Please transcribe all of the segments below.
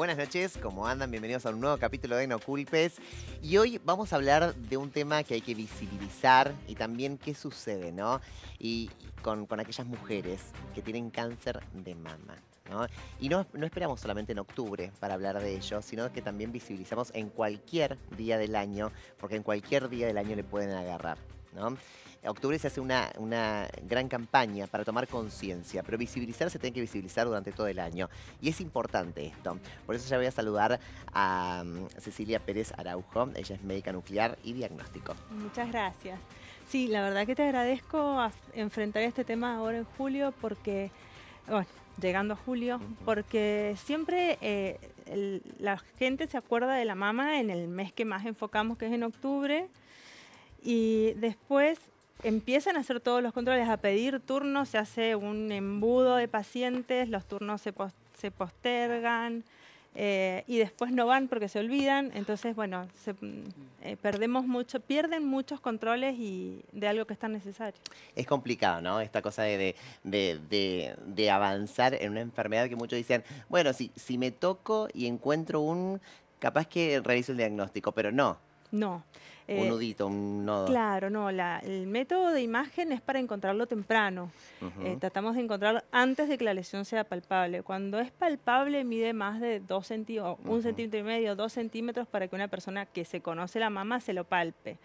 buenas noches, ¿cómo andan? Bienvenidos a un nuevo capítulo de No Culpes. Y hoy vamos a hablar de un tema que hay que visibilizar y también qué sucede, ¿no? Y con, aquellas mujeres que tienen cáncer de mama. ¿no? Y no, no, esperamos solamente en octubre para hablar de ello, sino que también visibilizamos en cualquier día del año, porque en cualquier día del año le pueden agarrar. ¿no? octubre se hace una, una gran campaña para tomar conciencia, pero visibilizar se tiene que visibilizar durante todo el año. Y es importante esto. Por eso ya voy a saludar a mm, Cecilia Pérez Araujo. Ella es médica nuclear y diagnóstico. Muchas gracias. Sí, la verdad que te agradezco enfrentar este tema ahora en julio porque, bueno, llegando a julio, porque siempre eh, la gente se acuerda de la mama en el mes que más enfocamos, que es en octubre, y después empiezan a hacer todos los controles, a pedir turnos, se hace un embudo de pacientes, los turnos se, postergan eh, y después no van porque se olvidan, entonces bueno, mm, eh, perdemos mucho, pierden muchos controles y de algo que es tan necesario. Es complicado, ¿no? Esta cosa de, avanzar en una enfermedad que muchos dicen, bueno, si, me toco y encuentro un, capaz que realizo el diagnóstico, pero no. No un eh, nudito, un nodo. Claro, no, la, el método de imagen es para encontrarlo temprano. Eh, tratamos de encontrar antes de que la lesión sea palpable. Cuando es palpable mide más de dos centímetros, un centímetro y medio, dos centímetros para que una persona que se conoce la mamá se lo palpe.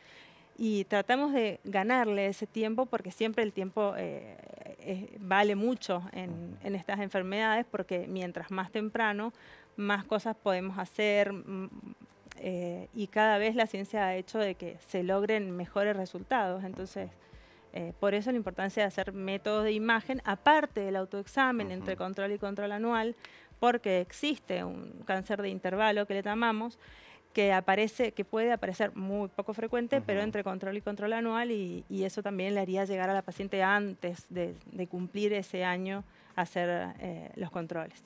Y tratamos de ganarle ese tiempo porque siempre el tiempo eh, vale mucho en, en estas enfermedades porque mientras más temprano, más cosas podemos hacer, eh, y cada vez la ciencia ha hecho de que se logren mejores resultados. Entonces, eh, por eso la importancia de hacer métodos de imagen, aparte del autoexamen entre control y control anual, porque existe un cáncer de intervalo que le llamamos, que aparece, que puede aparecer muy poco frecuente, pero entre control y control anual y, eso también le haría llegar a la paciente antes de, cumplir ese año hacer eh, los controles.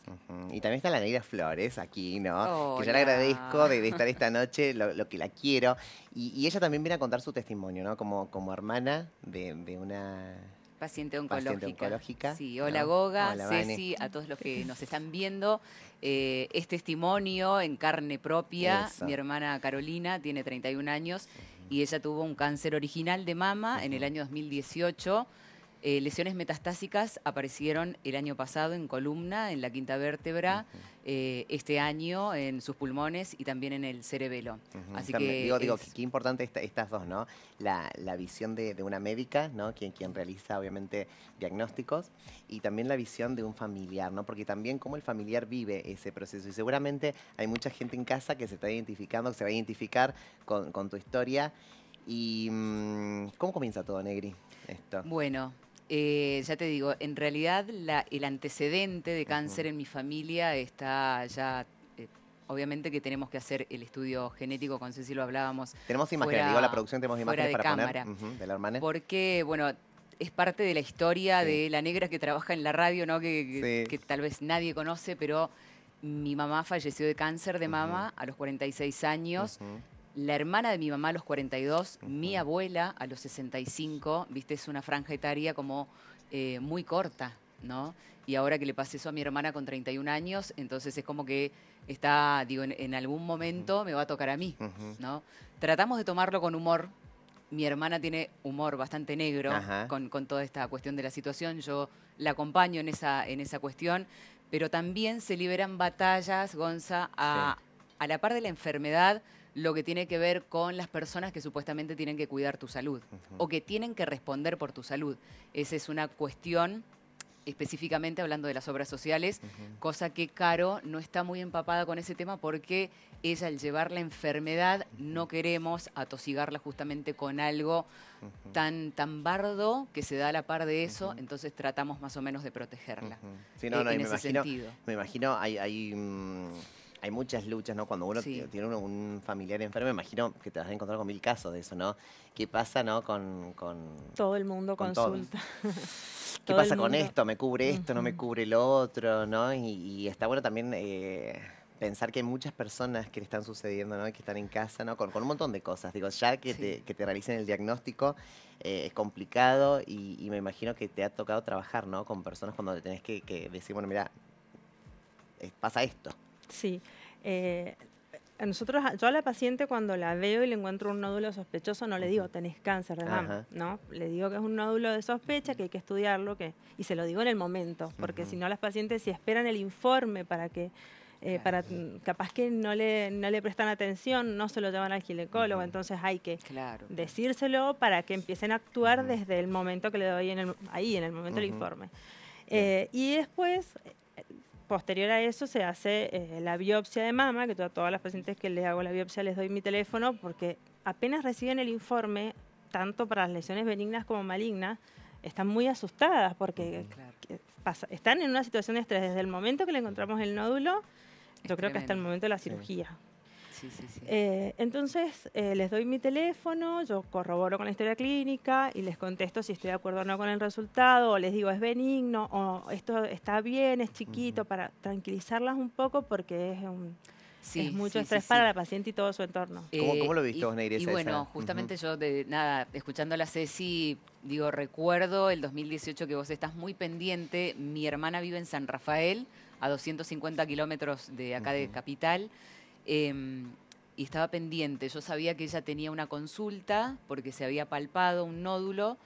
Y también está la Neida Flores aquí, ¿no? que yo le agradezco de, estar esta noche, lo, que la quiero. Y, ella también viene a contar su testimonio, ¿no? Como, como hermana de una Paciente oncológica. Sí, hola Goga, Ceci, a todos los que nos están viendo. Eh, es testimonio en carne propia. Mi hermana Carolina tiene 31 años y ella tuvo un cáncer original de mama en el año 2018. Eh, lesiones metastásicas aparecieron el año pasado en columna, en la quinta vértebra, eh, este año en sus pulmones y también en el cerebelo. Así que digo, digo, qué importante estas dos, ¿no? La, visión de, una médica, ¿no? Quien, quien realiza obviamente diagnósticos y también la visión de un familiar, ¿no? Porque también cómo el familiar vive ese proceso y seguramente hay mucha gente en casa que se está identificando, que se va a identificar con, con tu historia. ¿Y mm, cómo comienza todo, Negri? Esto. Bueno, eh, ya te digo, en realidad el antecedente de cáncer en mi familia está ya eh, obviamente que tenemos que hacer el estudio genético, con Ceci lo hablábamos. Tenemos imágenes, digo, la producción tenemos imágenes para poner de la Porque, bueno, es parte de la historia de la negra que trabaja en la radio, ¿no? Que, tal vez nadie conoce, pero mi mamá falleció de cáncer de mama a los 46 años la hermana de mi mamá a los 42, mi abuela a los 65, viste, es una franja etaria como eh, muy corta, ¿no? Y ahora que le pasé eso a mi hermana con 31 años, entonces es como que está, digo, en, algún momento me va a tocar a mí, ¿no? Tratamos de tomarlo con humor. Mi hermana tiene humor bastante negro con, toda esta cuestión de la situación. Yo la acompaño en esa, en esa cuestión, pero también se liberan batallas, Gonza, a la par de la enfermedad, lo que tiene que ver con las personas que supuestamente tienen que cuidar tu salud o que tienen que responder por tu salud. Esa es una cuestión específicamente hablando de las obras sociales, cosa que Caro no está muy empapada con ese tema porque es al llevar la enfermedad no queremos atosigarla justamente con algo tan, tan bardo que se da a la par de eso, entonces tratamos más o menos de protegerla. Sí, no, e- me imagino, sentido. Me imagino, hay... Mm, hay muchas luchas, ¿no? Cuando uno tiene un, familiar enfermo, me imagino que te vas a encontrar con mil casos de eso, ¿no? ¿Qué pasa, no? Con. todo el mundo consulta. ¿Qué pasa con esto? ¿Me cubre esto? ¿No me cubre el otro? ¿No? Y, está bueno también. Eh, pensar que hay muchas personas que le están sucediendo, ¿no? que están en casa, ¿no? con, un montón de cosas. Digo, ya que, te, que te realicen el diagnóstico eh, es complicado y, me imagino que te ha tocado trabajar ¿no? con personas cuando tenés que, que decir, bueno, mira, eh, pasa esto. Sí. Eh, nosotros, yo a la paciente cuando la veo y le encuentro un nódulo sospechoso, no le digo, tenés cáncer de mama, ¿no? Le digo que es un nódulo de sospecha, que hay que estudiarlo, que, y se lo digo en el momento, porque si no las pacientes si esperan el informe para que, eh, para, capaz que no le, le prestan atención, no se lo llevan al ginecólogo, entonces hay que decírselo para que empiecen a actuar desde el momento que le doy ahí, en el momento del informe. Eh, y después posterior a eso se hace eh, la biopsia de mama, que a todas las pacientes que les hago la biopsia les doy mi teléfono, porque apenas reciben el informe, tanto para las lesiones benignas como malignas, están muy asustadas porque están en una situación de estrés. Desde el momento que le encontramos el nódulo, yo creo que hasta el momento de la cirugía sí, sí. Eh, entonces eh, les doy mi teléfono, yo corroboro con la historia clínica y les contesto si estoy de acuerdo o no con el resultado, o les digo es benigno, o esto está bien, es chiquito, para tranquilizarlas un poco porque es es mucho estrés para la paciente y todo su entorno. ¿Cómo, eh, lo viste vos, Y, bueno, justamente yo, de, nada, escuchando a la Ceci, digo, recuerdo el 2018 que vos estás muy pendiente. Mi hermana vive en San Rafael, a 250 kilómetros de acá de Capital. Em, y estaba pendiente. Yo sabía que ella tenía una consulta porque se había palpado un nódulo.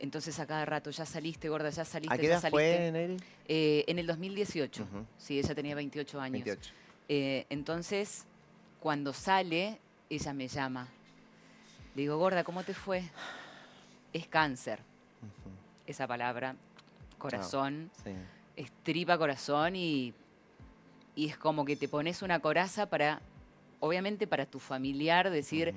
Entonces a cada rato, ya saliste, gorda, ya saliste, ¿A qué ya fue, eh, en el 2018. Sí, ella tenía 28 años. Eh, entonces, cuando sale, ella me llama. Le digo, gorda, ¿cómo te fue? Es cáncer. Esa palabra, corazón, sí. estripa corazón y y es como que te pones una coraza para, obviamente para tu familiar, decir,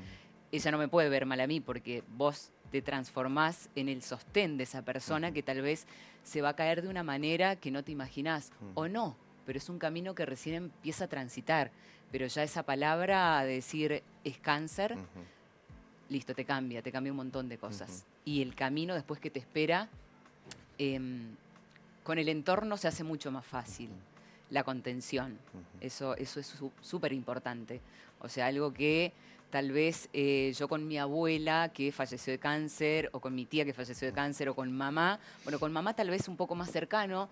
ella no me puede ver mal a mí porque vos te transformás en el sostén de esa persona que tal vez se va a caer de una manera que no te imaginás o no, pero es un camino que recién empieza a transitar, pero ya esa palabra decir es cáncer, listo, te cambia, te cambia un montón de cosas. Y el camino después que te espera, em, con el entorno se hace mucho más fácil la contención. Eso, eso es súper importante. O sea, algo que tal vez eh, yo con mi abuela que falleció de cáncer, o con mi tía que falleció de cáncer, o con mamá, bueno, con mamá tal vez un poco más cercano,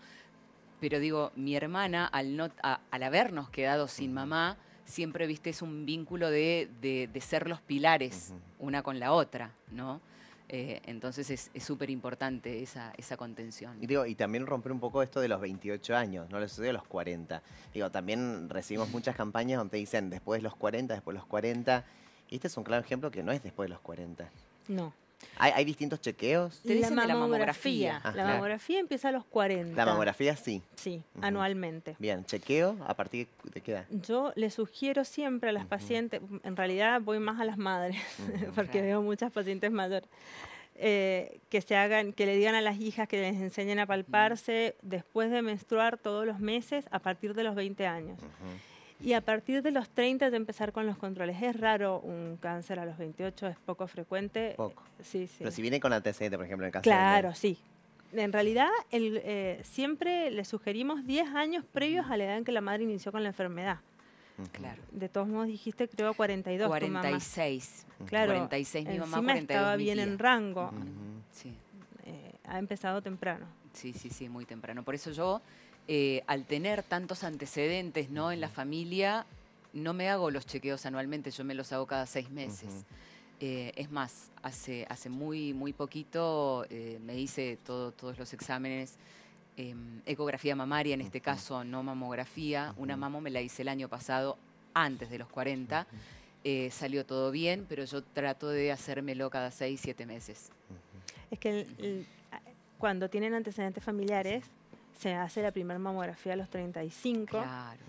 pero digo, mi hermana, al, habernos quedado sin mamá, siempre viste es un vínculo de, ser los pilares una con la otra, ¿no? Eh, entonces es súper importante esa, contención. Y, digo, y también romper un poco esto de los 28 años, no lo sucedió a los 40. Digo, también recibimos muchas campañas donde dicen después de los 40, después de los 40. Y este es un claro ejemplo que no es después de los 40. No. ¿Hay, distintos chequeos? Te dicen la mamografía. Ah, la mamografía empieza a los 40. La mamografía sí. Sí, anualmente. Bien, chequeo a partir de qué edad? Yo le sugiero siempre a las pacientes, en realidad voy más a las madres, porque veo muchas pacientes mayores. Eh, que se hagan, que le digan a las hijas que les enseñen a palparse después de menstruar todos los meses a partir de los 20 años. Y a partir de los 30 de empezar con los controles. Es raro un cáncer a los 28, es poco frecuente. Poco. Sí, sí. Pero si viene con antecedentes, por ejemplo, en el caso Claro, sí. En realidad, eh, siempre le sugerimos 10 años previos a la edad en que la madre inició con la enfermedad. Claro. De todos modos dijiste creo 42. 46. Tu mamá. Claro. 46 mi mamá. estaba bien en rango. Sí. Eh, ha empezado temprano. Sí, sí, sí, muy temprano. Por eso yo eh, al tener tantos antecedentes ¿no? en la familia, no me hago los chequeos anualmente, yo me los hago cada seis meses. Eh, es más, hace, hace muy, muy poquito eh, me hice todo, todos los exámenes, em, ecografía mamaria en este caso, no mamografía. Una mamo me la hice el año pasado, antes de los 40. salió todo bien, pero yo trato de hacérmelo cada seis, siete meses. Es que cuando tienen antecedentes familiares, se hace la primera mamografía a los 35, claro.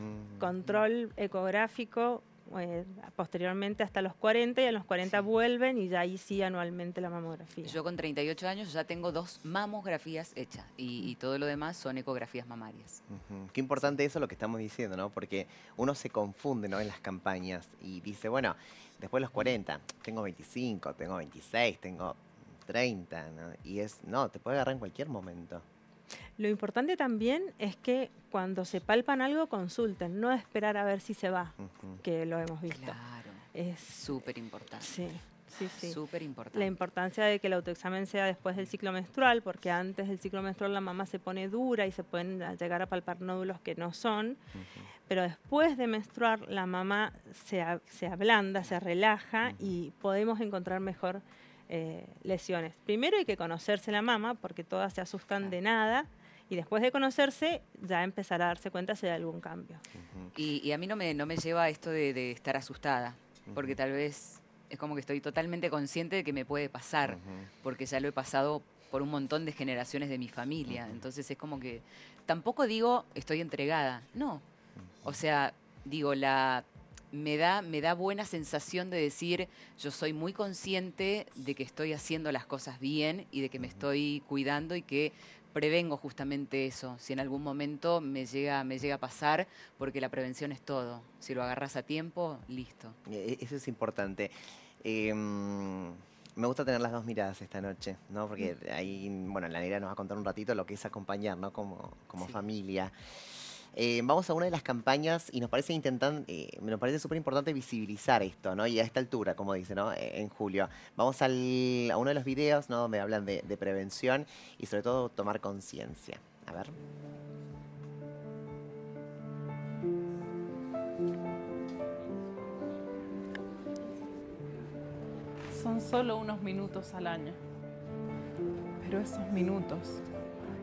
control ecográfico eh, posteriormente hasta los 40 y a los 40 vuelven y ya ahí sí anualmente la mamografía. Yo con 38 años ya tengo dos mamografías hechas y, todo lo demás son ecografías mamarias. Qué importante eso lo que estamos diciendo, ¿no? Porque uno se confunde ¿no? en las campañas y dice, bueno, después de los 40, tengo 25, tengo 26, tengo 30, Y es, no, te puede agarrar en cualquier momento. Lo importante también es que cuando se palpan algo, consulten, no esperar a ver si se va, que lo hemos visto. Claro, es súper importante. Sí. Sí, sí. Súper importante. La importancia de que el autoexamen sea después del ciclo menstrual, porque antes del ciclo menstrual la mamá se pone dura y se pueden ah, llegar a palpar nódulos que no son, pero después de menstruar la mamá se, se ablanda, se relaja y podemos encontrar mejor eh, lesiones. Primero hay que conocerse la mamá, porque todas se asustan de nada y después de conocerse ya empezará a darse cuenta si hay algún cambio. y, a mí no me, no me lleva esto de, estar asustada, porque tal vez es como que estoy totalmente consciente de que me puede pasar, porque ya lo he pasado por un montón de generaciones de mi familia, entonces es como que tampoco digo estoy entregada, no, o sea, digo, la me da, me da buena sensación de decir, yo soy muy consciente de que estoy haciendo las cosas bien y de que me estoy cuidando y que prevengo justamente eso, si en algún momento me llega, me llega a pasar, porque la prevención es todo. Si lo agarras a tiempo, listo. E, e, eso es importante. Em, me gusta tener las dos miradas esta noche, ¿no? Porque mm. ahí, bueno, la negra nos va a contar un ratito lo que es acompañar, ¿no? Como, como familia. Eh, vamos a una de las campañas y nos parece intentan, eh, parece súper importante visibilizar esto, ¿no? Y a esta altura, como dice, ¿no? Eh, en julio. Vamos a uno de los videos, ¿no? Donde hablan de, de prevención y sobre todo tomar conciencia. A ver. Son solo unos minutos al año, pero esos minutos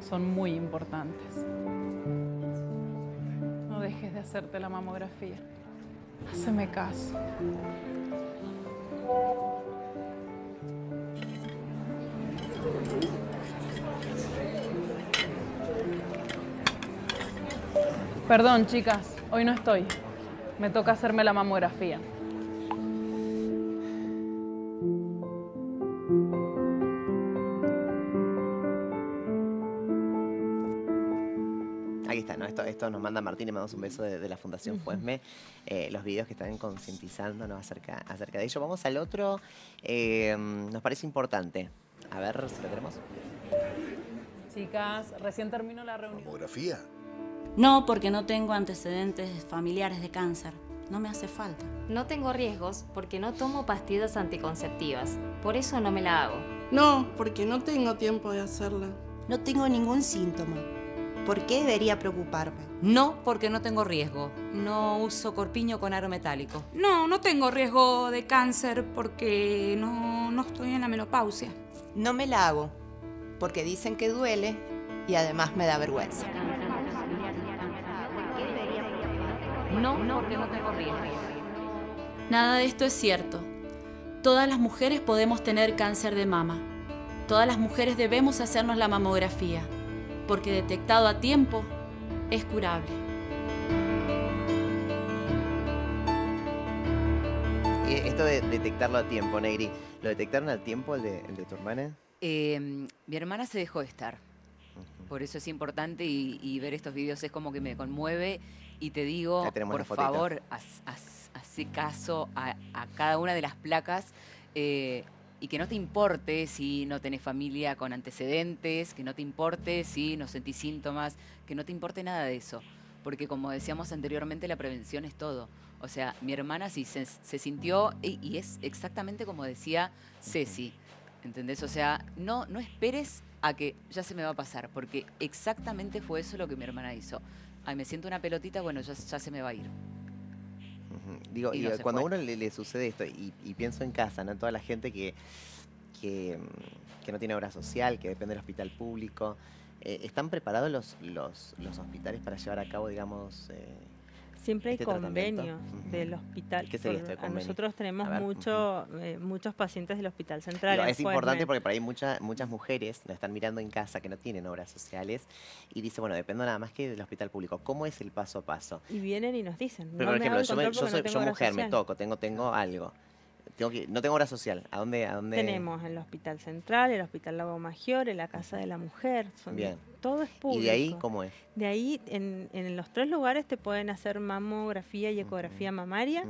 son muy importantes no dejes de hacerte la mamografía. Haceme caso. Perdón, chicas, hoy no estoy. Me toca hacerme la mamografía. Esto, nos manda Martín, y mandamos un beso de, la Fundación Fuesme, eh, los videos que están concientizándonos acerca, acerca de ello. Vamos al otro, eh, nos parece importante. A ver si lo tenemos. Chicas, recién terminó la reunión. ¿Mamografía? No, porque no tengo antecedentes familiares de cáncer. No me hace falta. No tengo riesgos porque no tomo pastillas anticonceptivas. Por eso no me la hago. No, porque no tengo tiempo de hacerla. No tengo ningún síntoma. ¿Por qué debería preocuparme? No, porque no tengo riesgo. No uso corpiño con aro metálico. No, no tengo riesgo de cáncer porque no, estoy en la menopausia. No me la hago porque dicen que duele y además me da vergüenza. No, no, porque no tengo riesgo. Nada de esto es cierto. Todas las mujeres podemos tener cáncer de mama. Todas las mujeres debemos hacernos la mamografía porque detectado a tiempo es curable. Y Esto de detectarlo a tiempo, Negri, ¿lo detectaron al tiempo el de, tu hermana? Em, mi hermana se dejó de estar. Por eso es importante y, ver estos videos es como que me conmueve y te digo, por favor, haz, caso a, cada una de las placas. Eh, y que no te importe si no tenés familia con antecedentes, que no te importe si no sentís síntomas, que no te importe nada de eso. Porque como decíamos anteriormente, la prevención es todo. O sea, mi hermana sí se, sintió, y, es exactamente como decía Ceci, ¿entendés? O sea, no, no esperes a que ya se me va a pasar, porque exactamente fue eso lo que mi hermana hizo. Ay, me siento una pelotita, bueno, ya, ya se me va a ir. Digo, y, cuando a uno le, sucede esto, y, pienso en casa, ¿no? Toda la gente que, que, no tiene obra social, que depende del hospital público. Eh, ¿Están preparados los, los, hospitales para llevar a cabo, digamos, eh, Siempre hay este convenios del hospital. ¿Qué Nosotros tenemos mucho, eh, muchos pacientes del Hospital Central. es importante porque por ahí muchas muchas mujeres nos están mirando en casa que no tienen obras sociales y dice bueno, dependo nada más que del hospital público. ¿Cómo es el paso a paso? Y vienen y nos dicen. yo, yo, soy, mujer, me toco, tengo, tengo algo no tengo hora social. ¿A dónde, Tenemos en el Hospital Central, el Hospital Lago Maggiore, la Casa de la Mujer. Todo es público. ¿Y de ahí cómo es? De ahí, en, los tres lugares te pueden hacer mamografía y ecografía mamaria.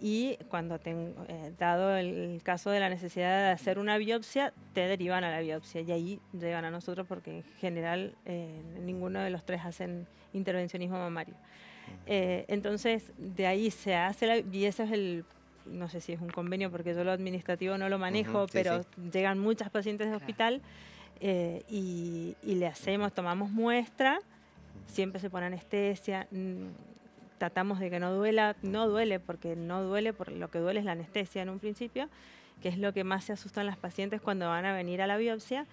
Y cuando tengo eh, dado el, caso de la necesidad de hacer una biopsia, te derivan a la biopsia y ahí llegan a nosotros porque en general eh, ninguno de los tres hacen intervencionismo mamario. Eh, entonces, de ahí se hace la, y ese es el no sé si es un convenio porque yo lo administrativo no lo manejo, pero llegan muchas pacientes de hospital eh, y, le hacemos, tomamos muestra, siempre se pone anestesia, mm, tratamos de que no duela, no duele porque no duele, porque lo que duele es la anestesia en un principio, que es lo que más se asustan las pacientes cuando van a venir a la biopsia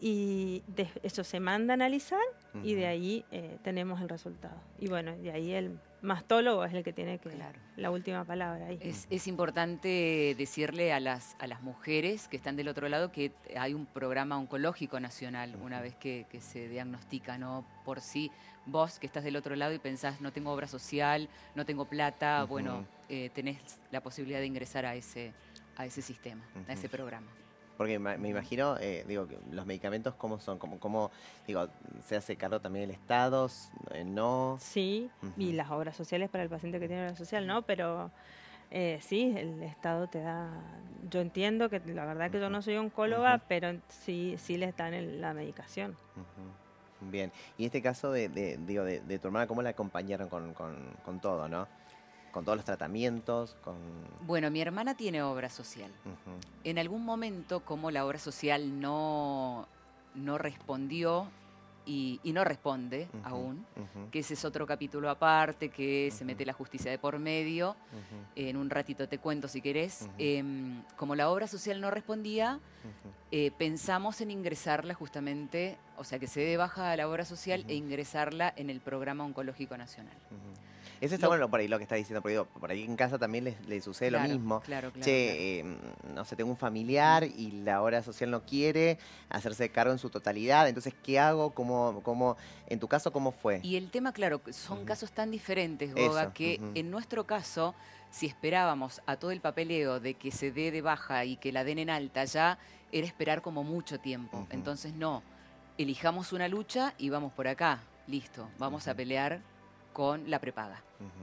y eso se manda a analizar y de ahí eh, tenemos el resultado. Y bueno, de ahí el mastólogo es el que tiene que claro. la última palabra Es, importante decirle a las, a las mujeres que están del otro lado que hay un programa oncológico nacional una vez que, se diagnostica, ¿no? Por sí, vos que estás del otro lado y pensás, no tengo obra social, no tengo plata, bueno, eh, tenés la posibilidad de ingresar a ese, a ese sistema, a ese programa. Porque me imagino, eh, digo, los medicamentos, ¿cómo son? ¿Cómo, cómo digo, se hace cargo también el Estado? Eh, ¿No? Sí, y las obras sociales para el paciente que tiene obra social, ¿no? Pero eh, sí, el Estado te da... Yo entiendo que la verdad que yo no soy oncóloga, pero sí, sí le están en la medicación. Bien, y este caso de, de digo, de, tu hermana, ¿cómo la acompañaron con, con, con todo, no? con todos los tratamientos, con... Bueno, mi hermana tiene obra social. En algún momento, como la obra social no, respondió y, no responde aún, que ese es otro capítulo aparte, que se mete la justicia de por medio, en un ratito te cuento si querés, em, como la obra social no respondía, eh, pensamos en ingresarla justamente, o sea, que se dé baja a la obra social e ingresarla en el programa oncológico nacional. Eso está bueno por ahí lo que está diciendo, por ahí en casa también les, sucede lo mismo. Claro, claro. Che, eh, no sé, tengo un familiar y la hora social no quiere hacerse cargo en su totalidad, entonces, ¿qué hago? ¿Cómo, cómo, en tu caso, cómo fue? Y el tema, claro, son casos tan diferentes, Goga, que en nuestro caso, si esperábamos a todo el papeleo de que se dé de baja y que la den en alta ya, era esperar como mucho tiempo. Entonces, no, elijamos una lucha y vamos por acá, listo, vamos a pelear con la prepaga,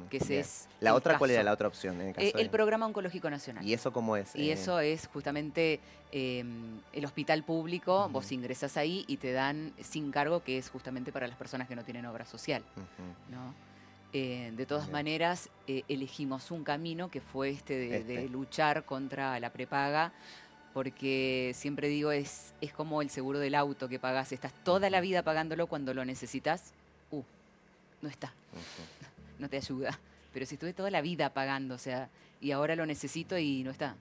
que ese es la otra era la otra opción el, eh, el programa oncológico nacional. Y eso cómo es. Y eh, eso es justamente em, el hospital público, vos ingresas ahí y te dan sin cargo que es justamente para las personas que no tienen obra social, eh, de todas maneras, elegimos un camino que fue este de, este. luchar contra la prepaga, porque siempre digo, es, es como el seguro del auto que pagás, estás toda la vida pagándolo cuando lo necesitas no está. No te ayuda. Pero si estuve toda la vida pagando, o sea, y ahora lo necesito y no está.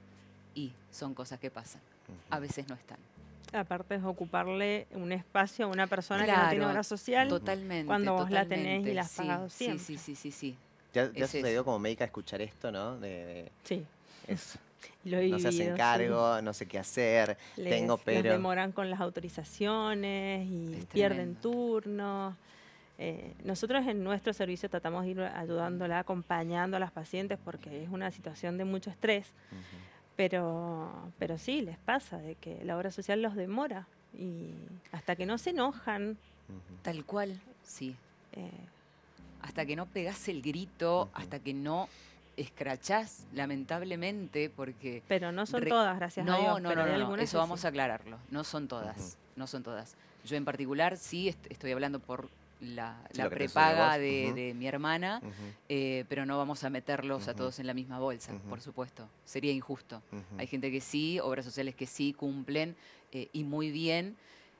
Y son cosas que pasan. A veces no están. Aparte es ocuparle un espacio a una persona que no tiene obra social. Totalmente. Cuando vos la tenés y la has Sí, sí, sí, sí. Ya, se sucedió como médica escuchar esto, ¿no? Sí. se hacen cargo, no sé qué hacer, tengo pero... demoran con las autorizaciones y pierden turnos. Eh, nosotros en nuestro servicio tratamos de ir ayudándola, acompañando a las pacientes porque es una situación de mucho estrés, pero, pero sí, les pasa de que la obra social los demora y hasta que no se enojan. Tal cual, sí. Eh. hasta que no pegas el grito, hasta que no escrachás, lamentablemente, porque... Pero no son todas, gracias a Dios. No, no, no, eso vamos a aclararlo. No son todas, no son todas. Yo en particular sí estoy hablando por la, prepaga de, mi hermana, eh, pero no vamos a meterlos a todos en la misma bolsa, por supuesto. Sería injusto. Hay gente que sí, obras sociales que sí cumplen eh, y muy bien,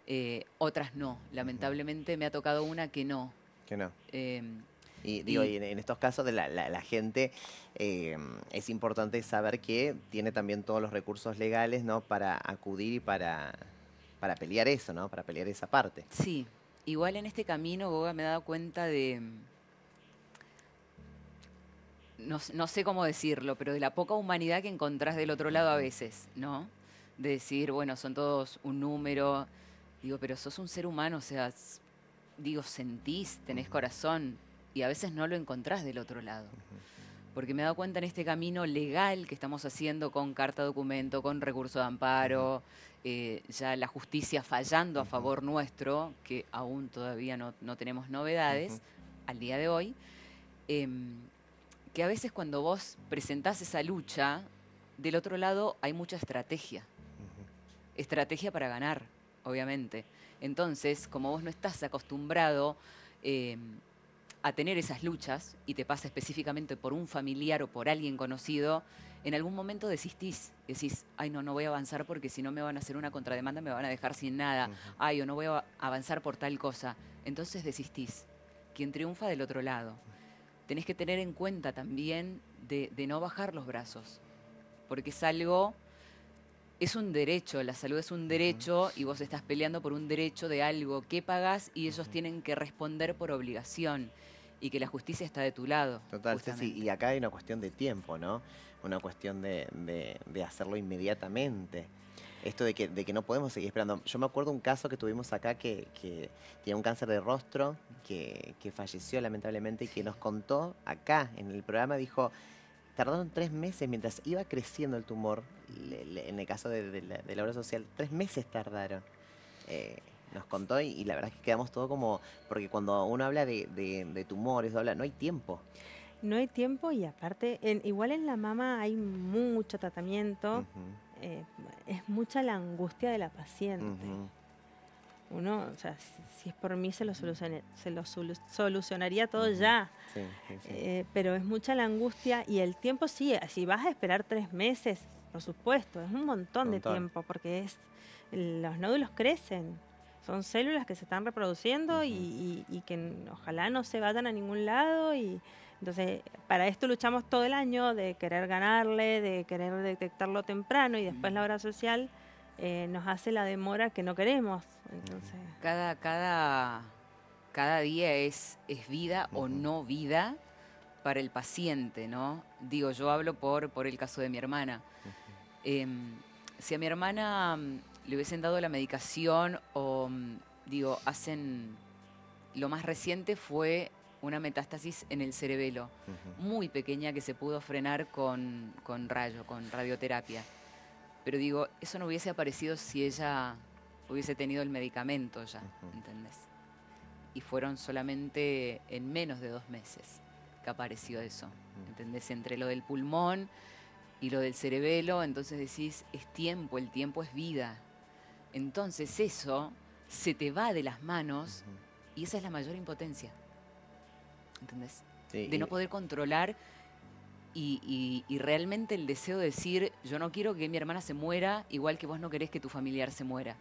eh, otras no. Lamentablemente me ha tocado una que no. Que no. Em, y digo, y en, estos casos de la, gente em, es importante saber que tiene también todos los recursos legales ¿no? para acudir y para, para pelear eso, ¿no? Para pelear esa parte. Sí, Igual en este camino, Boga, me he dado cuenta de. Mm, no, sé cómo decirlo, pero de la poca humanidad que encontrás del otro lado a veces, ¿no? De decir, bueno, son todos un número. Digo, pero sos un ser humano, o sea, digo, sentís, tenés corazón, y a veces no lo encontrás del otro lado porque me he dado cuenta en este camino legal que estamos haciendo con carta documento, con recurso de amparo, eh, ya la justicia fallando a favor nuestro, que aún todavía no, tenemos novedades al día de hoy, em, que a veces cuando vos presentás esa lucha, del otro lado hay mucha estrategia. Estrategia para ganar, obviamente. Entonces, como vos no estás acostumbrado... Em, a tener esas luchas y te pasa específicamente por un familiar o por alguien conocido, en algún momento desistís, decís, ay no, no voy a avanzar porque si no me van a hacer una contrademanda, me van a dejar sin nada, ay o no voy a avanzar por tal cosa. Entonces desistís. Quien triunfa del otro lado. Tenés que tener en cuenta también de, de no bajar los brazos, porque es algo es un derecho, la salud es un derecho y vos estás peleando por un derecho de algo que pagas y ellos tienen que responder por obligación y que la justicia está de tu lado. Total, y acá hay una cuestión de tiempo, ¿no? Una cuestión de, hacerlo inmediatamente. Esto de que, no podemos seguir esperando. Yo me acuerdo un caso que tuvimos acá que, que tenía un cáncer de rostro, que falleció lamentablemente y que nos contó acá en el programa, dijo, tardaron tres meses mientras iba creciendo el tumor, en el caso de, la, obra social, tres meses tardaron. Eh, nos contó y, la verdad es que quedamos todo como, porque cuando uno habla de, tumores, no hay tiempo. No hay tiempo y aparte, igual en la mama hay mucho tratamiento, eh, es mucha la angustia de la paciente uno, o sea, si es por mí se lo, se lo solucionaría todo ya. Eh, pero es mucha la angustia y el tiempo sí, eh, si vas a esperar tres meses, por supuesto, es un montón, de tiempo porque es los nódulos crecen. Son células que se están reproduciendo y, que ojalá no se vayan a ningún lado. Y entonces, para esto luchamos todo el año de querer ganarle, de querer detectarlo temprano y después la hora social eh, nos hace la demora que no queremos. Entonces. Cada, día es, vida o no vida para el paciente, ¿no? Digo, yo hablo por, por el caso de mi hermana. Em, si a mi hermana mm, le hubiesen dado la medicación o, mm, digo, hacen... Lo más reciente fue una metástasis en el cerebelo, muy pequeña que se pudo frenar con, con rayo, con radioterapia. Pero digo, eso no hubiese aparecido si ella hubiese tenido el medicamento ya, ¿entendés? Y fueron solamente en menos de dos meses que apareció eso, ¿entendés? Entre lo del pulmón y lo del cerebelo, entonces decís, es tiempo, el tiempo es vida. Entonces eso se te va de las manos y esa es la mayor impotencia, ¿entendés? de no poder controlar y, realmente el deseo de decir, yo no quiero que mi hermana se muera igual que vos no querés que tu familiar se muera,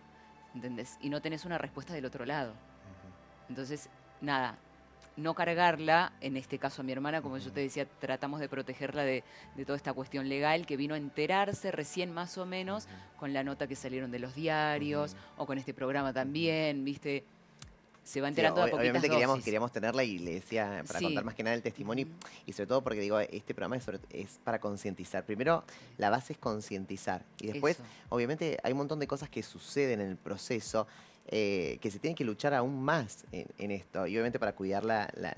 ¿entendés? Y no tenés una respuesta del otro lado. Entonces, nada, no cargarla, en este caso a mi hermana, como yo te decía, tratamos de protegerla de, toda esta cuestión legal que vino a enterarse recién más o menos con la nota que salieron de los diarios o con este programa también, ¿viste? se va enterando Obviamente queríamos, tener queríamos tenerla y le para contar más que nada el testimonio, y sobre todo porque digo, este programa es, para concientizar. Primero, la base es concientizar. Y después, obviamente, hay un montón de cosas que suceden en el proceso. Eh, que se tienen que luchar aún más en, esto. Y obviamente para cuidarla, la,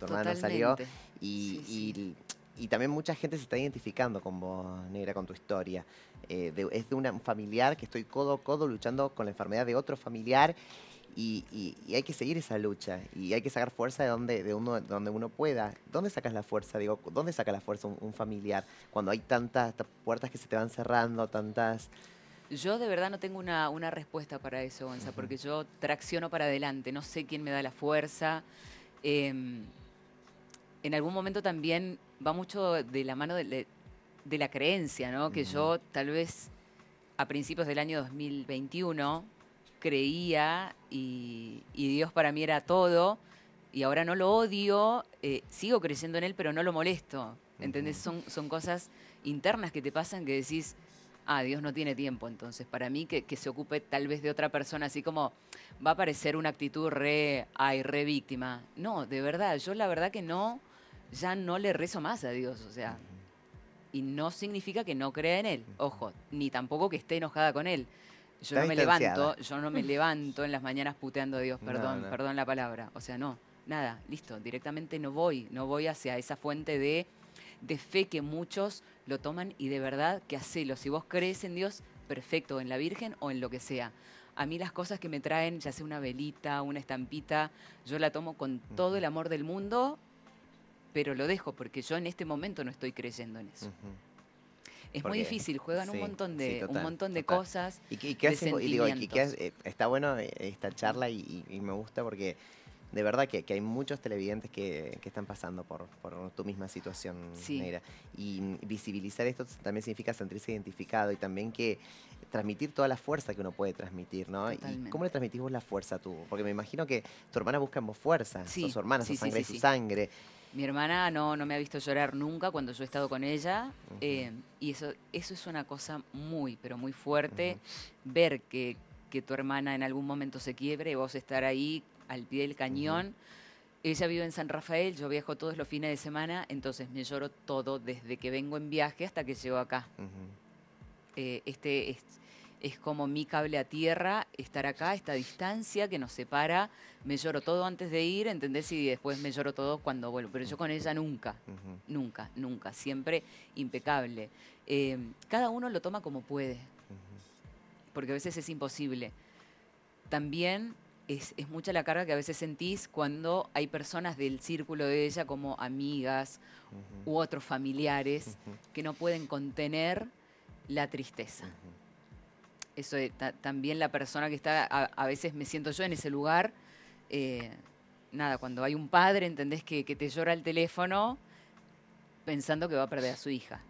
tu hermana salió. Y, también mucha gente se está identificando con vos, negra, con tu historia. Eh, es de un familiar que estoy codo a codo luchando con la enfermedad de otro familiar y, hay que seguir esa lucha y hay que sacar fuerza de donde, de uno, donde uno pueda. ¿Dónde sacas la fuerza? Digo, ¿dónde saca la fuerza un, familiar cuando hay tantas puertas que se te van cerrando, tantas... Yo de verdad no tengo una, respuesta para eso, Gonza, porque yo tracciono para adelante, no sé quién me da la fuerza. Em, en algún momento también va mucho de la mano de, la creencia, ¿no? Que yo tal vez a principios del año 2021 creía y, Dios para mí era todo y ahora no lo odio, eh, sigo creciendo en él, pero no lo molesto. ¿Entendés? Son, son cosas internas que te pasan que decís, ah, Dios no tiene tiempo, entonces para mí que, que, se ocupe tal vez de otra persona, así como va a parecer una actitud re, ay, re víctima. No, de verdad, yo la verdad que no, ya no le rezo más a Dios, o sea, y no significa que no crea en Él, ojo, ni tampoco que esté enojada con Él, yo no me levanto, yo no me levanto en las mañanas puteando a Dios, perdón, perdón la palabra. O sea, no, nada, listo, directamente no voy, no voy hacia esa fuente de, de fe que muchos lo toman y de verdad que hacelo. Si vos crees en Dios, perfecto, en la Virgen o en lo que sea. A mí las cosas que me traen, ya sea una velita, una estampita, yo la tomo con todo el amor del mundo, pero lo dejo porque yo en este momento no estoy creyendo en eso. Es muy difícil, juegan un montón de, un montón de cosas. Y, digo, está bueno eh, esta charla y, me gusta porque de verdad que, hay muchos televidentes que, están pasando por, tu misma situación, Y visibilizar esto también significa sentirse identificado y también que transmitir toda la fuerza que uno puede transmitir, ¿no? ¿Y cómo le transmitís vos la fuerza tú? Porque me imagino que tu hermana busca en vos fuerza, sí. sos su sangre y su sangre. Mi hermana no, no me ha visto llorar nunca cuando yo he estado con ella. Eh, y eso, eso es una cosa muy, pero muy fuerte. Ver que, tu hermana en algún momento se quiebre y vos estar ahí al pie del cañón. Ella vive en San Rafael, yo viajo todos los fines de semana, entonces me lloro todo desde que vengo en viaje hasta que llego acá. Eh, este, este es como mi cable a tierra, estar acá, esta distancia que nos separa, me lloro todo antes de ir, ¿entendés? Y después me lloro todo cuando vuelvo. Pero yo con ella nunca, nunca, nunca, siempre impecable. Eh, cada uno lo toma como puede, porque a veces es imposible. También es, es, mucha la carga que a veces sentís cuando hay personas del círculo de ella como amigas u otros familiares que no pueden contener la tristeza eso también la persona que está, a, veces me siento yo en ese lugar, eh, nada, cuando hay un padre, entendés que, te llora el teléfono pensando que va a perder a su hija.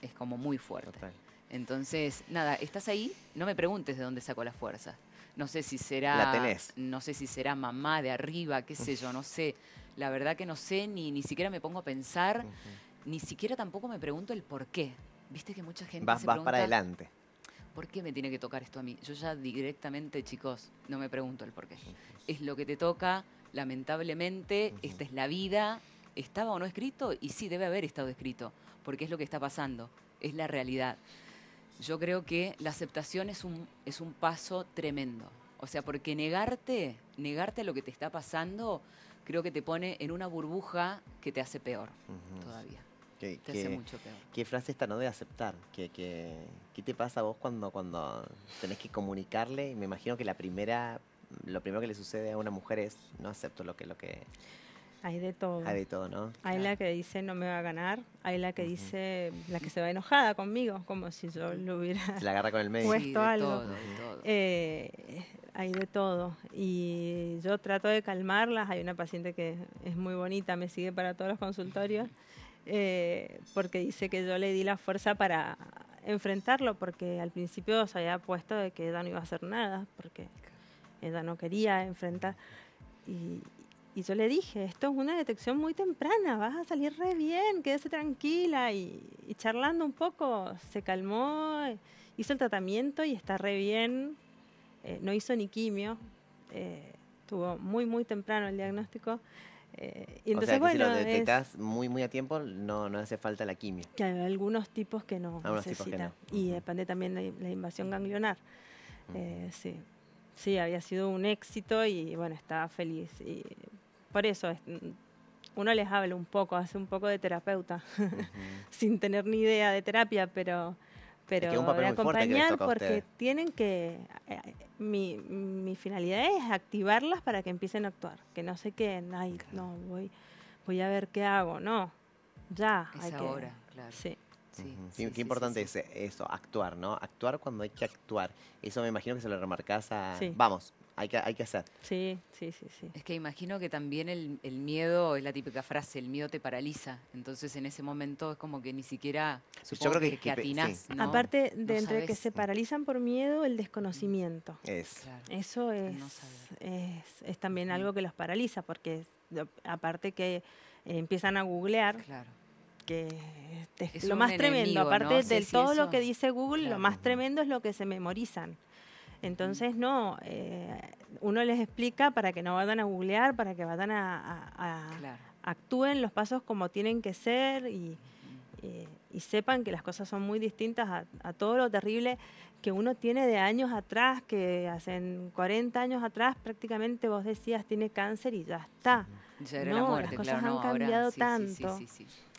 Es como muy fuerte. Entonces, nada, estás ahí, no me preguntes de dónde saco la fuerza. No sé si será. No sé si será mamá de arriba, qué sé yo, no sé. La verdad que no sé, ni, ni siquiera me pongo a pensar, ni siquiera tampoco me pregunto el por qué. Viste que mucha gente. va se para adelante. ¿por qué me tiene que tocar esto a mí? Yo ya directamente, chicos, no me pregunto el por qué. Es lo que te toca, lamentablemente, esta es la vida, estaba o no escrito y sí debe haber estado escrito, porque es lo que está pasando, es la realidad. Yo creo que la aceptación es un, es un paso tremendo. O sea, porque negarte, negarte lo que te está pasando, creo que te pone en una burbuja que te hace peor todavía. Que, que, Qué frase esta, ¿no? De aceptar. Que, ¿Qué te pasa a vos cuando, cuando tenés que comunicarle? Me imagino que la primera, lo primero que le sucede a una mujer es, no acepto lo que... Lo que hay de todo. Hay de todo, ¿no? Hay la que dice no me va a ganar, hay la que dice la que se va enojada conmigo, como si yo lo hubiera. la agarra con el medio. Puesto algo. Todo, eh, hay de todo. Y yo trato de calmarlas. Hay una paciente que es muy bonita, me sigue para todos los consultorios. Eh, porque dice que yo le di la fuerza para enfrentarlo, porque al principio se había puesto de que ella no iba a hacer nada, porque ella no quería enfrentar. Y, yo le dije, esto es una detección muy temprana, vas a salir re bien, quédese tranquila. Y, charlando un poco, se calmó, hizo el tratamiento y está re bien. Eh, no hizo ni quimio, eh, tuvo muy, muy temprano el diagnóstico. Eh, entonces, si lo muy, muy a tiempo, no, no hace falta la quimio. hay algunos tipos que no Y depende también de la invasión ganglionar. Eh, sí. sí, había sido un éxito y bueno, estaba feliz. Y por eso mm, uno les habla un poco, hace un poco de terapeuta, sin tener ni idea de terapia, pero, pero acompañar porque tienen que eh, mi, mi finalidad es activarlas para que empiecen a actuar. Que no sé queden, ay, no, voy, voy a ver qué hago. No, ya. ahora, claro. Sí. qué, importante es eso, actuar, ¿no? Actuar cuando hay que actuar. Eso me imagino que se lo remarcás a... Vamos, hay que, hay que hacer. Sí, sí, sí, sí. Es que imagino que también el, miedo, es la típica frase, el miedo te paraliza. Entonces en ese momento es como que ni siquiera Yo creo que, que, que Aparte de entre que se paralizan por miedo, el desconocimiento. Mm. Es. Eso es, es, también algo que los paraliza, porque aparte que eh, empiezan a googlear. que es lo más tremendo, aparte de todo lo que dice Google, lo más tremendo es lo que se memorizan. Entonces, no, eh, uno les explica para que no vayan a googlear, para que vayan a, actúen los pasos como tienen que ser y, sepan que las cosas son muy distintas a, todo lo terrible que uno tiene de años atrás, que hace 40 años atrás prácticamente vos decías tiene cáncer y ya está. no, las cosas han cambiado tanto,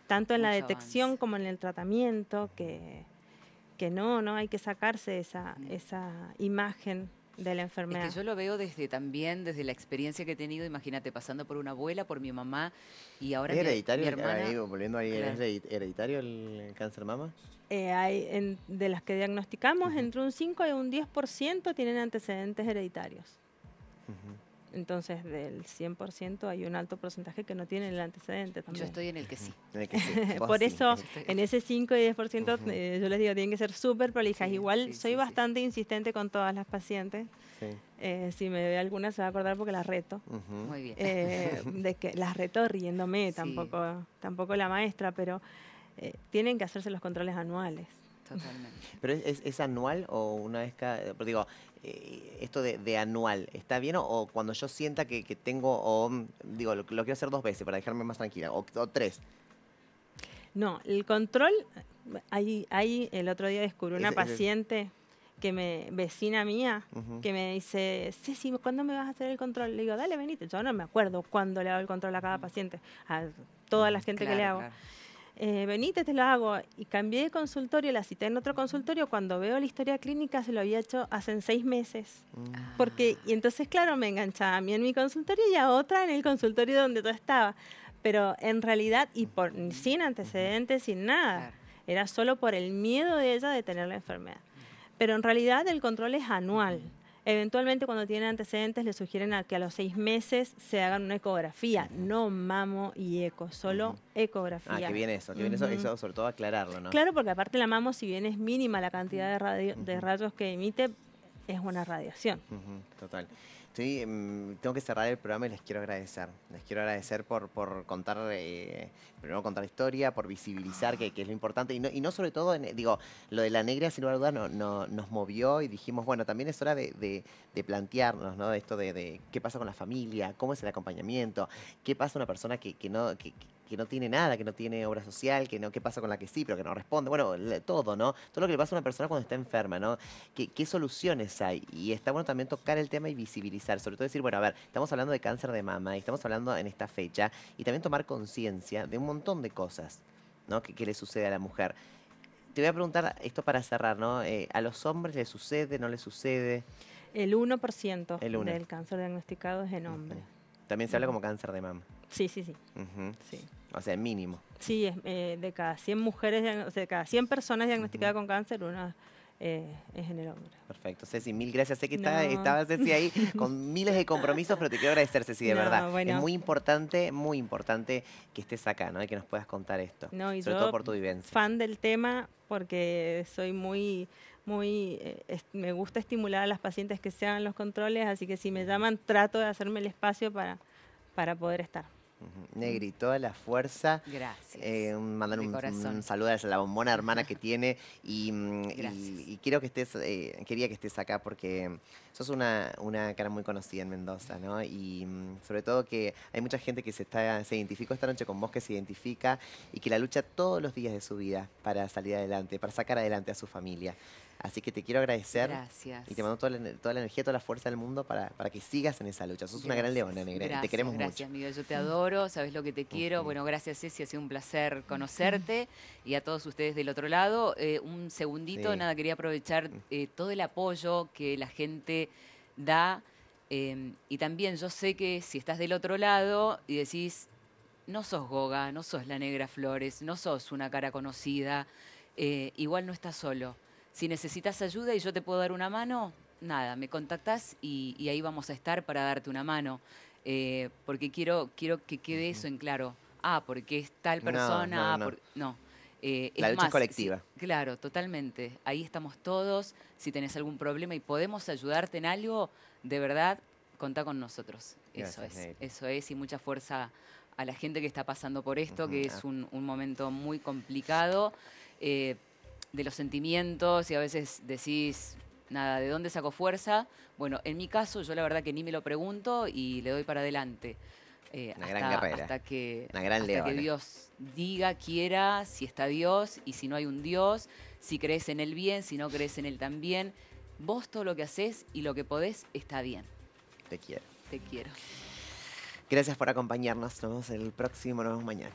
tanto en la detección como en el tratamiento que que no, no hay que sacarse esa, esa imagen de la enfermedad. Es yo lo veo desde también, desde la experiencia que he tenido, imagínate, pasando por una abuela, por mi mamá y ahora ¿Es hereditario, mi, hereditario el cáncer mama? Eh, hay, en, de las que diagnosticamos, entre un 5 y un 10% tienen antecedentes hereditarios. Entonces, del 100% hay un alto porcentaje que no tiene el antecedente Yo estoy en el que sí. Por eso, en ese 5 y 10%, eh, yo les digo, tienen que ser súper prolijas. Igual, soy bastante insistente con todas las pacientes. Eh, si me ve alguna, se va a acordar porque las reto. Muy bien. Eh, de que las reto riéndome, tampoco, tampoco la maestra, pero tienen que hacerse los controles anuales. Totalmente. ¿Pero es, anual o una vez cada...? Digo, eh, esto de, anual, ¿está bien? O, cuando yo sienta que, tengo, o digo, lo, quiero hacer dos veces para dejarme más tranquila, o, tres. No, el control, ahí, ahí el otro día descubrí una paciente que me, vecina mía, que me dice, Ceci, ¿cuándo me vas a hacer el control? Le digo, dale, venite. Yo no me acuerdo cuándo le hago el control a cada paciente, a toda la gente que le hago eh, te lo hago. Y cambié de consultorio, la cité en otro consultorio. Cuando veo la historia clínica, se lo había hecho hace seis meses. Mm. Porque, y entonces, claro, me enganchaba a mí en mi consultorio y a otra en el consultorio donde yo estaba. Pero en realidad, y por, sin antecedentes, sin nada. Era solo por el miedo de ella de tener la enfermedad. Pero en realidad el control es anual. Eventualmente cuando tienen antecedentes le sugieren a que a los seis meses se hagan una ecografía, no mamo y eco, solo ecografía. Ah, que bien eso, que bien eso, sobre todo aclararlo, ¿no? Claro, porque aparte la mamo, si bien es mínima la cantidad de, de rayos que emite, es una radiación. Total. Sí, mm, tengo que cerrar el programa y les quiero agradecer. Les quiero agradecer por, por contar, eh, primero contar la historia, por visibilizar, que, es lo importante. Y no, y no sobre todo, digo, lo de la negra, sin lugar a dudas, nos movió y dijimos, bueno, también es hora de, plantearnos, ¿no? Esto de, qué pasa con la familia, cómo es el acompañamiento, qué pasa una persona que, que no... Que, que no tiene nada, que no tiene obra social, que no, qué pasa con la que sí, pero que no responde. Bueno, todo, ¿no? Todo lo que le pasa a una persona cuando está enferma, ¿no? ¿Qué, soluciones hay? Y está bueno también tocar el tema y visibilizar, sobre todo decir, bueno, a ver, estamos hablando de cáncer de mama y estamos hablando en esta fecha y también tomar conciencia de un montón de cosas, ¿no? Que, le sucede a la mujer. Te voy a preguntar esto para cerrar, ¿no? Eh, ¿A los hombres les sucede, no les sucede? El 1%, el del cáncer diagnosticado es en hombre. También se habla como cáncer de mama. Sí, sí, sí. sí. O sea, mínimo. Sí, eh, de cada 100 mujeres, o sea, cada 100 personas diagnosticadas con cáncer, una eh, es en el hombre. Perfecto. Ceci, mil gracias. Sé que estabas estaba, Ceci ahí con miles de compromisos, pero te quiero agradecer, Ceci, de verdad. Es muy importante, muy importante que estés acá, ¿no? Y que nos puedas contar esto. No, y sobre todo por tu vivencia. Fan del tema porque soy muy muy eh, me gusta estimular a las pacientes que se hagan los controles, así que si me llaman trato de hacerme el espacio para para poder estar. Negri, toda la fuerza. Gracias. Eh, mandar un, saludo a la bombona hermana que tiene. Y, mm, y, quiero que estés, eh, quería que estés acá porque sos una, una, cara muy conocida en Mendoza, ¿no? Y mm, sobre todo que hay mucha gente que se, está, se identificó esta noche con vos, que se identifica y que la lucha todos los días de su vida para salir adelante, para sacar adelante a su familia. Así que te quiero agradecer. Gracias. Y te mando toda la, toda la energía, toda la fuerza del mundo para, que sigas en esa lucha. Sos una gran leona, negra. te queremos mucho. Gracias, amigo, Yo te adoro, sabes lo que te quiero. Bueno, gracias, Ceci. Ha sido un placer conocerte. Y a todos ustedes del otro lado. Eh, un segundito, nada, quería aprovechar eh, todo el apoyo que la gente da. Em, y también yo sé que si estás del otro lado y decís, no sos Goga, no sos la Negra Flores, no sos una cara conocida, eh, igual no estás solo si necesitas ayuda y yo te puedo dar una mano, nada, me contactas y, ahí vamos a estar para darte una mano. Eh, porque quiero, quiero que quede eso en claro. Ah, porque es tal persona. No. Eh, la lucha más, colectiva. claro, totalmente. Ahí estamos todos. Si tenés algún problema y podemos ayudarte en algo, de verdad, contá con nosotros. eso es. Eso es. Y mucha fuerza a la gente que está pasando por esto, que es ah. un, momento muy complicado. Eh, de los sentimientos y a veces decís, nada, ¿de dónde saco fuerza? Bueno, en mi caso yo la verdad que ni me lo pregunto y le doy para adelante. Eh, Una gran carrera. Hasta que, hasta que Dios diga, quiera, si está Dios y si no hay un Dios, si crees en el bien, si no crees en Él también. Vos todo lo que haces y lo que podés está bien. Te quiero. Te quiero. Gracias por acompañarnos. Nos vemos el próximo, nos vemos mañana.